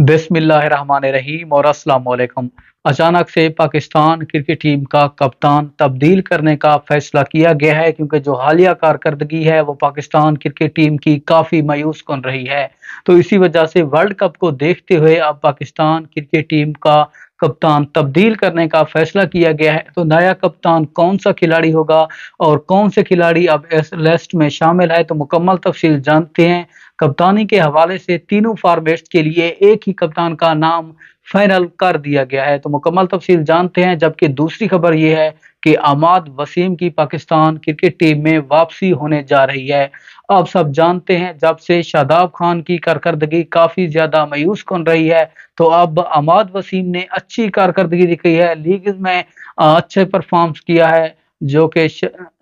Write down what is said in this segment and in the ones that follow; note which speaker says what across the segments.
Speaker 1: बिसमीम और असलकम अचानक से पाकिस्तान क्रिकेट टीम का कप्तान तब्दील करने का फैसला किया गया है क्योंकि जो हालिया कारकर्दगी है वो पाकिस्तान क्रिकेट टीम की काफ़ी मायूस कन रही है तो इसी वजह से वर्ल्ड कप को देखते हुए अब पाकिस्तान क्रिकेट टीम का कप्तान तब्दील करने का फैसला किया गया है तो नया कप्तान कौन सा खिलाड़ी होगा और कौन से खिलाड़ी अब इस लिस्ट में शामिल है तो मुकम्मल तफसील जानते हैं कप्तानी के हवाले से तीनों फार्मेस्ट के लिए एक ही कप्तान का नाम फाइनल कर दिया गया है तो मुकम्मल तफसील जानते हैं जबकि दूसरी खबर यह है कि अमाद वसीम की पाकिस्तान क्रिकेट टीम में वापसी होने जा रही है आप सब जानते हैं जब से शादाब खान की कारकर्दगी काफ़ी ज़्यादा मायूस कर रही है तो अब अमाद वसीम ने अच्छी कारकर्दगी दिखाई है लीग में अच्छे परफॉर्म्स किया है जो कि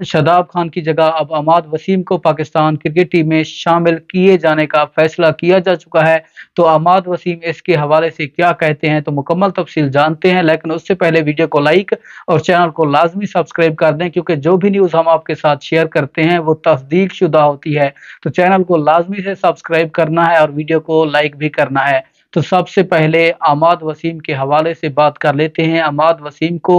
Speaker 1: शदाब खान की जगह अब अमाद वसीम को पाकिस्तान क्रिकेट टीम में शामिल किए जाने का फैसला किया जा चुका है तो अमाद वसीम इसके हवाले से क्या कहते हैं तो मुकम्मल तफसील जानते हैं लेकिन उससे पहले वीडियो को लाइक और चैनल को लाजमी सब्सक्राइब कर दें क्योंकि जो भी न्यूज़ हम आपके साथ शेयर करते हैं वो तस्दीक शुदा होती है तो चैनल को लाजमी से सब्सक्राइब करना है और वीडियो को लाइक भी करना है तो सबसे पहले आमाद वसीम के हवाले से बात कर लेते हैं आमाद वसीम को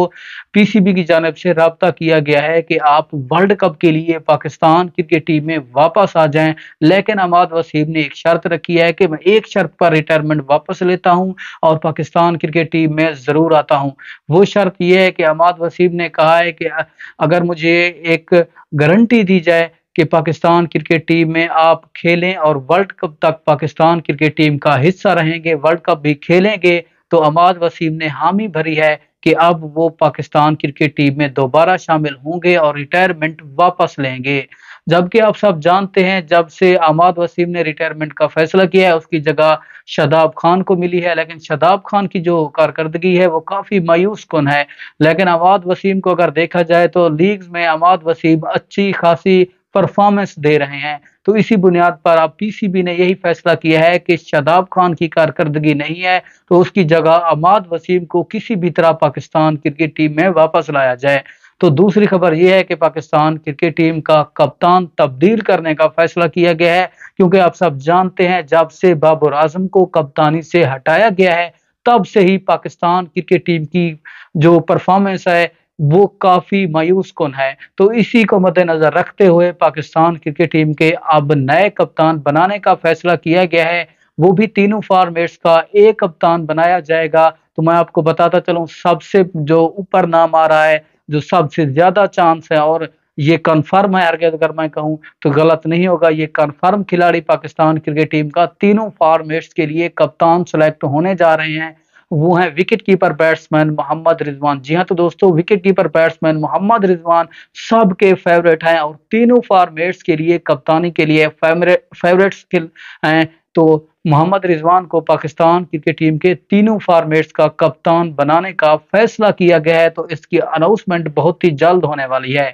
Speaker 1: पीसीबी की जानब से रबता किया गया है कि आप वर्ल्ड कप के लिए पाकिस्तान क्रिकेट टीम में वापस आ जाएं लेकिन आमाद वसीम ने एक शर्त रखी है कि मैं एक शर्त पर रिटायरमेंट वापस लेता हूं और पाकिस्तान क्रिकेट टीम में ज़रूर आता हूं वो शर्त यह है कि आमाद वसीम ने कहा है कि अगर मुझे एक गारंटी दी जाए कि पाकिस्तान क्रिकेट टीम में आप खेलें और वर्ल्ड कप तक पाकिस्तान क्रिकेट टीम का हिस्सा रहेंगे वर्ल्ड कप भी खेलेंगे तो अमाद वसीम ने हामी भरी है कि अब वो पाकिस्तान क्रिकेट टीम में दोबारा शामिल होंगे और रिटायरमेंट वापस लेंगे जबकि आप सब जानते हैं जब से अमाद वसीम ने रिटायरमेंट का फैसला किया है उसकी जगह शदाब खान को मिली है लेकिन शदाब खान की जो कारकर्दगी है वो काफ़ी मायूस कन है लेकिन अमाद वसीम को अगर देखा जाए तो लीग्स में अमाद वसीम अच्छी खासी परफॉर्मेंस दे रहे हैं तो इसी बुनियाद पर आप पीसीबी ने यही फैसला किया है कि शादाब खान की कारकर्दगी नहीं है तो उसकी जगह अमाद वसीम को किसी भी तरह पाकिस्तान क्रिकेट टीम में वापस लाया जाए तो दूसरी खबर यह है कि पाकिस्तान क्रिकेट टीम का कप्तान तब्दील करने का फैसला किया गया है क्योंकि आप सब जानते हैं जब से बाबर आजम को कप्तानी से हटाया गया है तब से ही पाकिस्तान क्रिकेट टीम की जो परफॉर्मेंस है वो काफी मायूस कौन है तो इसी को मद्देनजर रखते हुए पाकिस्तान क्रिकेट टीम के अब नए कप्तान बनाने का फैसला किया गया है वो भी तीनों फॉर्मेट्स का एक कप्तान बनाया जाएगा तो मैं आपको बताता चलूं सबसे जो ऊपर नाम आ रहा है जो सबसे ज्यादा चांस है और ये कन्फर्म है अर्गेद अगर मैं कहूं तो गलत नहीं होगा ये कन्फर्म खिलाड़ी पाकिस्तान क्रिकेट टीम का तीनों फॉर्मेट्स के लिए कप्तान सेलेक्ट होने जा रहे हैं वो हैं wicket keeper batsman Mohammad Rizwan जी हाँ तो दोस्तों wicket keeper batsman Mohammad Rizwan सबके फेवरेट हैं और तीनों फॉर्मेट्स के लिए कप्तानी के लिए स्किल हैं तो मोहम्मद रिजवान को पाकिस्तान क्रिकेट टीम के तीनों फॉर्मेट्स का कप्तान बनाने का फैसला किया गया है तो इसकी अनाउंसमेंट बहुत ही जल्द होने वाली है